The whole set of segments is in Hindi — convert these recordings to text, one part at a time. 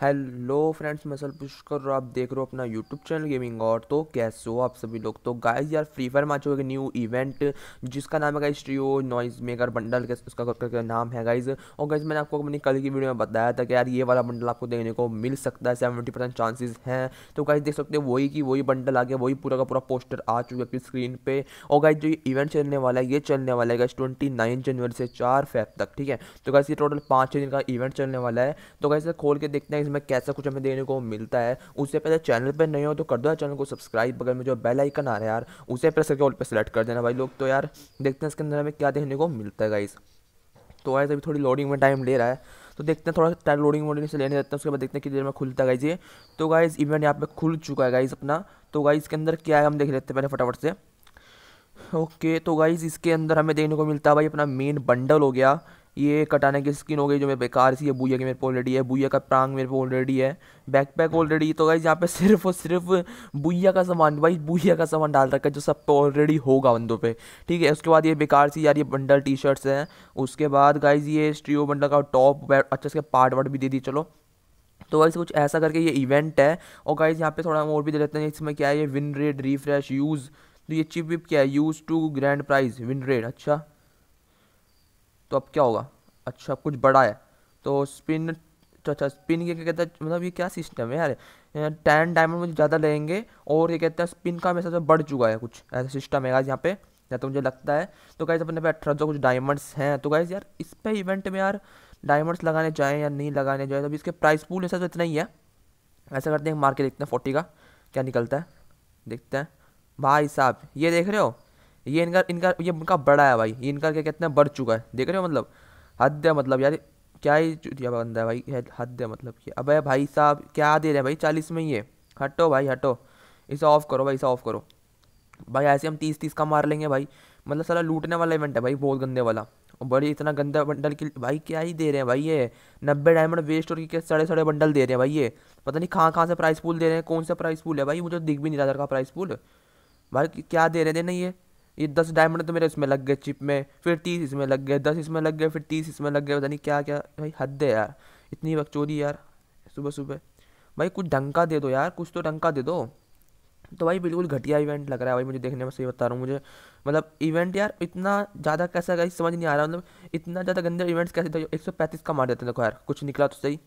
हेलो फ्रेंड्स मैं सल रहा हूँ आप देख रहे हो अपना यूट्यूब चैनल गेमिंग और तो कैसे हो आप सभी लोग तो गाइस यार फ्री फायर मैच एक न्यू इवेंट जिसका नाम है guys trio noise maker bundle के उसका करके नाम है गाइस और गाइस मैंने आपको अपनी कल की वीडियो में बताया था कि यार ये वाला बंडल आपको देखने को मिल सकता है सेवेंटी परसेंट हैं तो गाइज देख सकते हो वही की वही बंडल आ गया वही पूरा का पूरा पोस्टर आ चुका है स्क्रीन पर और गाइज जो इवेंट चलने वाला है ये चलने वाला है गाइज ट्वेंटी जनवरी से चार फेफ तक ठीक है तो गाइज ये टोटल पाँच छः दिन का इवेंट चलने वाला है तो गाइज खोल के देखते हैं फ्रेंड्स में कैसा कुछ हमें देखने को मिलता है उससे पहले चैनल पर नहीं हो तो कर दो चैनल को सब्सक्राइब बगल में जो बेल आइकन आ रहा है यार उसे प्रेस करके ऑल पर सेलेक्ट कर देना भाई लोग तो यार देखते हैं इसके अंदर हमें क्या देखने को मिलता है गाइस तो यार अभी थोड़ी लोडिंग में टाइम ले रहा है तो देखते हैं थोड़ा टाइम लोडिंग वोडिंग से लेने देते हैं उसके बाद देखते हैं कितनी देर में खुलता है गाइज ये तो गाइज इवेंट यहाँ पे खुल चुका है गाइज अपना तो गाइज इसके अंदर क्या है हम देख लेते हैं पहले फटाफट से ओके तो गाइज इसके अंदर हमें देखने को मिलता है भाई अपना मेन बंडल हो गया ये कटाने की स्किन हो गई जो मेरे बेकार सी है बुया की मेरे पे ऑलरेडी है बुया का प्रांग मेरे पे ऑलरेडी है बैकपैक ऑलरेडी तो गाइज यहाँ पे सिर्फ और सिर्फ बुया का सामान भाई बुया का सामान डाल रखा है जो सब पे ऑलरेडी होगा बंदों पे ठीक है उसके बाद ये बेकार सी यार ये बंडल टी शर्ट्स हैं उसके बाद गाइज ये स्ट्रियो बंडल का टॉप अच्छे से पार्ट वार्ट भी दे दी चलो तो वैसे कुछ ऐसा करके ये इवेंट है और गाइज यहाँ पे थोड़ा हम और भी दे देते हैं इसमें क्या है ये विन रेड रिफ्रेश यूज़ तो ये चिप विप क्या है use to grand prize win red अच्छा तो अब क्या होगा अच्छा कुछ बड़ा है तो स्पिन तो अच्छा स्पिन ये क्या कहता है मतलब ये क्या सिस्टम है यार टेन डायमंड मुझे ज़्यादा लेंगे और ये कहता है स्पिन का मैसेज बढ़ चुका है कुछ ऐसा सिस्टम है यहाँ पे या तो मुझे लगता है तो गाइज अपने पे अठारह सौ कुछ डायमंड्स हैं तो गाइज यार इस पे इवेंट में यार डायमंड्स लगाने चाहें या नहीं लगाने चाहें तो इसके प्राइस पूल ऐसा तो इतना ही है ऐसा करते हैं मार्केट देखते हैं फोर्टी का क्या निकलता है देखते हैं भाई साहब ये देख रहे हो ये इनका इनका ये उनका बड़ा है भाई ये इनका क्या कहते हैं बढ़ चुका है देख रहे हो मतलब हद है मतलब यार क्या ही चुतिया बंदा है भाई हद है मतलब कि अब भाई साहब क्या दे रहे हैं भाई चालीस में ही है हटो भाई हटो इसे ऑफ़ करो भाई इसे ऑफ़ करो भाई ऐसे हम तीस तीस का मार लेंगे भाई मतलब सारा लूटने वाला इवेंट है भाई बहुत गंदे वाला और बड़ी इतना गंदा बंडल की भाई क्या ही दे रहे हैं भाई ये नब्बे डायमंड वेस्ट और के सड़े सड़े बंडल दे रहे हैं भाई ये पता नहीं कहाँ कहाँ से प्राइस पूल दे रहे हैं कौन सा प्राइस पूल है भाई मुझे तो दिख भी नहीं रहा का प्राइस पूल भाई क्या दे रहे थे ना ये ये दस डायमंड तो मेरे इसमें लग गए चिप में फिर तीस इसमें लग गए दस इसमें लग गए फिर तीस इसमें लग गए पता नहीं क्या क्या भाई हद है यार इतनी वक्त चोरी यार सुबह सुबह भाई कुछ डंका दे दो यार कुछ तो डंका दे दो तो भाई बिल्कुल घटिया इवेंट लग रहा है भाई मुझे देखने में सही बता रहा हूँ मुझे मतलब इवेंट यार इतना ज़्यादा कैसा गाइस समझ नहीं आ रहा मतलब इतना ज़्यादा गंदे इवेंट्स कैसे थे एक सौ पैंतीस का मार देते देखो यार कुछ निकला तो सही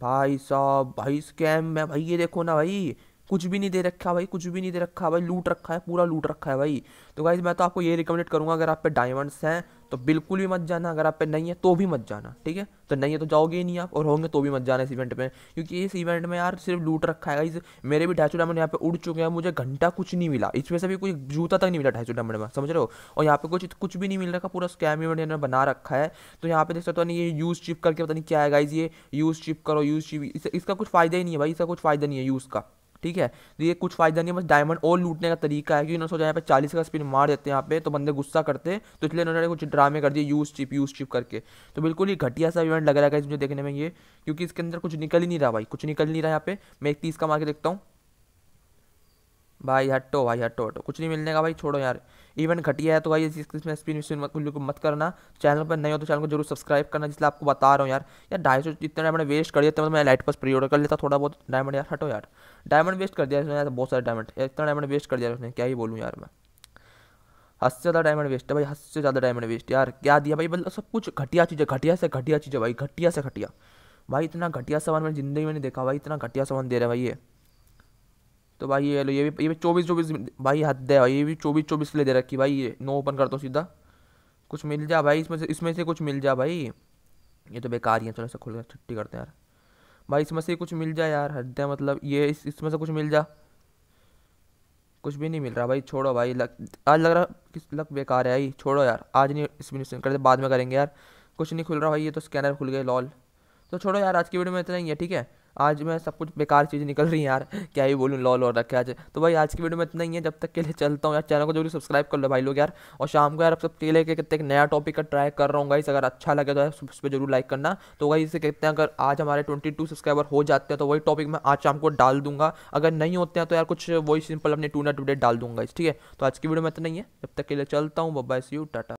भाई साहब भाई स्कैम मैं भाई ये देखो ना भाई कुछ भी नहीं दे रखा भाई कुछ भी नहीं दे रखा भाई लूट रखा है पूरा लूट रखा है भाई तो गाइज मैं तो आपको ये रिकमेंड करूँगा अगर आप पे डायमंड्स हैं तो बिल्कुल भी मत जाना अगर आप पे नहीं है तो भी मत जाना ठीक है तो नहीं है तो जाओगे ही नहीं आप और होंगे तो भी मत जाना इस इवेंट में क्योंकि इस इवेंट में यार सिर्फ लूट रखा है गाइज मेरे भी ढाई डायमंड यहाँ पे उड़ चुके हैं मुझे घंटा कुछ नहीं मिला इसमें से भी कोई जूता तक नहीं मिला ढाई डायमंड में समझ रहे हो और यहाँ पे कुछ कुछ भी नहीं मिल रखा पूरा स्कैम इवेंट इन्होंने बना रखा है तो यहाँ पे देख सकते हो ये यूज़ चिप करके पता नहीं क्या है गाइज ये यूज़ चिप करो यूज़ चिप इसका कुछ फ़ायदा ही नहीं है भाई इसका कुछ फ़ायदा नहीं है यूज़ का ठीक है तो ये कुछ फायदा नहीं है बस डायमंड और लूटने का तरीका है कि इन्होंने सोचा यहाँ पे चालीस का स्पिन मार देते हैं यहाँ पे तो बंदे गुस्सा करते तो इसलिए इन्होंने कुछ ड्रामे कर दिए यूज चिप यूज चिप करके तो बिल्कुल ही घटिया सा इवेंट लग रहा है मुझे देखने में ये क्योंकि इसके अंदर कुछ निकल ही नहीं रहा भाई कुछ निकल नहीं रहा यहाँ पे मैं एक तीस का मार के देखता हूँ भाई हट्टो भाई हट्टो हटो कुछ नहीं मिलने का भाई छोड़ो यार इवेंट घटिया है तो भाई इसमें स्पिन विस्पिन को मत करना चैनल पर नहीं हो तो चैनल को जरूर सब्सक्राइब करना जिसलिए आपको बता रहा हूँ यार यार ढाई सौ जितने डायमंड वेस्ट कर दिया तो मतलब मैं लाइट पास प्री ऑर्डर कर लेता थोड़ा बहुत डायमंड यार हटो यार डायमंड वेस्ट कर दिया यार बहुत सारे डायमंड इतना डायमंड वेस्ट कर दिया उसने क्या ही बोलूँ यार मैं हद से ज़्यादा डायमंड वेस्ट है भाई हद से ज़्यादा डायमंड वेस्ट यार क्या दिया भाई मतलब सब कुछ घटिया चीज़ है घटिया से घटिया चीज़ है भाई घटिया से घटिया भाई इतना घटिया सामान मैंने जिंदगी में नहीं देखा भाई इतना घटिया सामान दे रहा है भाई ये तो भाई ये लो ये भी ये भी चौबीस चौबीस भाई हद है भाई ये भी चौबीस चौबीस ले दे रखी भाई ये नो ओपन करता हूँ सीधा कुछ मिल जा भाई इसमें से इसमें से कुछ मिल जा भाई ये तो बेकार ही है चलो ऐसा खुल गया छुट्टी करते हैं यार भाई इसमें से कुछ मिल जाए यार हद है मतलब ये इस इसमें से कुछ मिल जा कुछ भी नहीं मिल रहा भाई छोड़ो भाई लग आज लग रहा किस लग बेकार है भाई छोड़ो यार आज नहीं इसमें करते बाद में करेंगे यार कुछ नहीं खुल रहा भाई ये तो स्कैनर खुल गए लॉल तो छोड़ो यार आज की वीडियो में इतना ही है ठीक है आज मैं सब कुछ बेकार चीज़ निकल रही है यार क्या ही बोलूँ लॉल और रखे आज तो भाई आज की वीडियो में इतना ही है जब तक के लिए चलता हूँ यार चैनल को जरूर सब्सक्राइब कर लो भाई लोग यार और शाम को यार अब सब के लिए कहते हैं नया टॉपिक का ट्राई कर रहा हूँ गाइस अगर अच्छा लगे तो यार उस पर जरूर लाइक करना तो वही इसे कहते हैं अगर आज हमारे ट्वेंटी सब्सक्राइबर हो जाते हैं तो वही टॉपिक मैं आज शाम को डाल दूंगा अगर नहीं होते हैं तो यार कुछ वही सिंपल अपने टू नट अपडेट डाल दूंगा इस ठीक है तो आज की वीडियो में इतना ही है जब तक के लिए चलता हूँ बब्बा सी यू टाटा